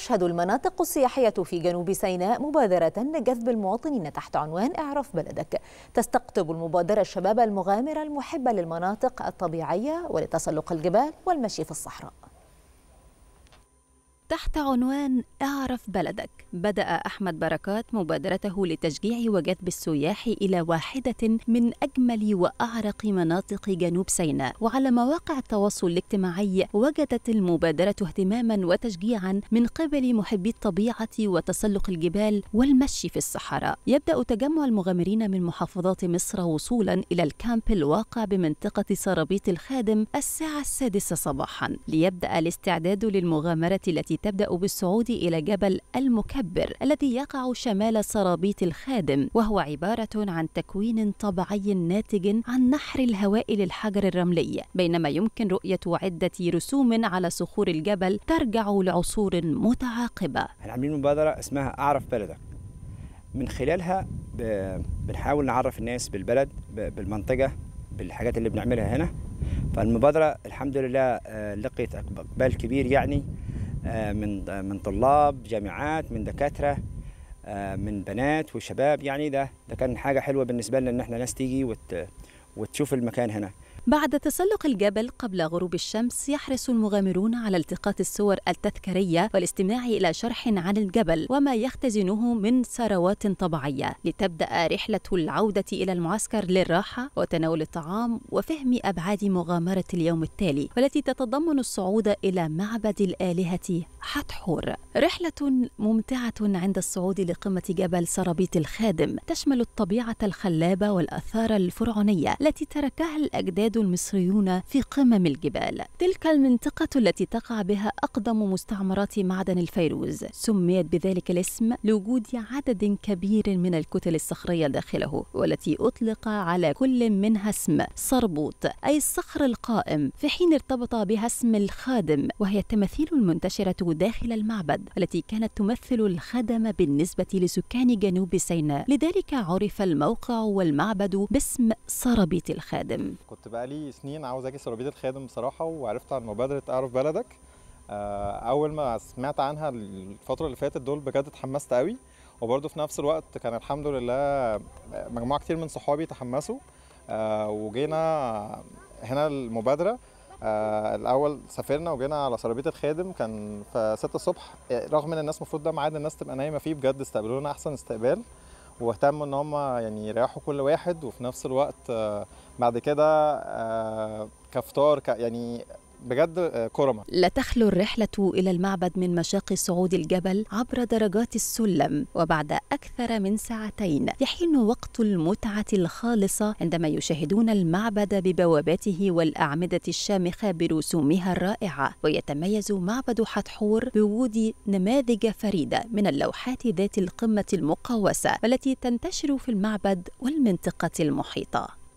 تشهد المناطق السياحية في جنوب سيناء مبادرة لجذب المواطنين تحت عنوان اعرف بلدك تستقطب المبادرة الشباب المغامرة المحبة للمناطق الطبيعية ولتسلق الجبال والمشي في الصحراء تحت عنوان اعرف بلدك بدأ أحمد بركات مبادرته لتشجيع وجذب السياح إلى واحدة من أجمل وأعرق مناطق جنوب سيناء وعلى مواقع التواصل الاجتماعي وجدت المبادرة اهتماما وتشجيعا من قبل محبي الطبيعة وتسلق الجبال والمشي في الصحراء يبدأ تجمع المغامرين من محافظات مصر وصولا إلى الكامب الواقع بمنطقة سرابيط الخادم الساعة السادسة صباحا ليبدأ الاستعداد للمغامرة التي تبدأ بالصعود إلى جبل المكبر الذي يقع شمال سرابيط الخادم وهو عبارة عن تكوين طبيعي ناتج عن نحر الهواء للحجر الرملي بينما يمكن رؤية عدة رسوم على صخور الجبل ترجع لعصور متعاقبة احنا عاملين مبادرة اسمها أعرف بلدك من خلالها بنحاول نعرف الناس بالبلد بالمنطقة بالحاجات اللي بنعملها هنا فالمبادرة الحمد لله آه، لقيت إقبال كبير يعني آه، من من طلاب جامعات من دكاتره آه، من بنات وشباب يعني ده ده كان حاجه حلوه بالنسبه لنا ان احنا ناس تيجي وت وتشوف المكان هنا بعد تسلق الجبل قبل غروب الشمس يحرص المغامرون على التقاط الصور التذكارية والاستماع إلى شرح عن الجبل وما يختزنه من ثروات طبيعية لتبدأ رحلة العودة إلى المعسكر للراحة وتناول الطعام وفهم أبعاد مغامرة اليوم التالي والتي تتضمن الصعود إلى معبد الآلهة حتحور رحلة ممتعة عند الصعود لقمة جبل سرابيط الخادم تشمل الطبيعة الخلابة والآثار الفرعونية التي تركها الأجداد يكاد المصريون في قمم الجبال تلك المنطقة التي تقع بها أقدم مستعمرات معدن الفيروز سميت بذلك الاسم لوجود عدد كبير من الكتل الصخرية داخله والتي أطلق على كل منها اسم صربوط أي الصخر القائم في حين ارتبط بها اسم الخادم وهي التماثيل المنتشرة داخل المعبد التي كانت تمثل الخدم بالنسبة لسكان جنوب سيناء لذلك عرف الموقع والمعبد باسم صربيت الخادم كنت بقى بقالي سنين عاوز اجي سرابيد الخادم بصراحه وعرفت عن مبادره اعرف بلدك آه، اول ما سمعت عنها الفتره اللي فاتت دول بجد اتحمست قوي وبرده في نفس الوقت كان الحمد لله مجموعه كتير من صحابي تحمسوا آه، وجينا هنا المبادره آه، الاول سافرنا وجينا على سرابيط الخادم كان في 6 الصبح رغم ان الناس المفروض ده ميعاد الناس تبقى نايمه فيه بجد استقبلونا احسن استقبال واهتموا ان هم يعني يريحوا كل واحد وفي نفس الوقت آه، بعد كده آه، كفطار يعني بجد آه، كرمة لا تخلو الرحلة إلى المعبد من مشاق صعود الجبل عبر درجات السلم وبعد أكثر من ساعتين يحين وقت المتعة الخالصة عندما يشاهدون المعبد ببواباته والأعمدة الشامخة برسومها الرائعة ويتميز معبد حتحور بوجود نماذج فريدة من اللوحات ذات القمة المقوسة والتي تنتشر في المعبد والمنطقة المحيطة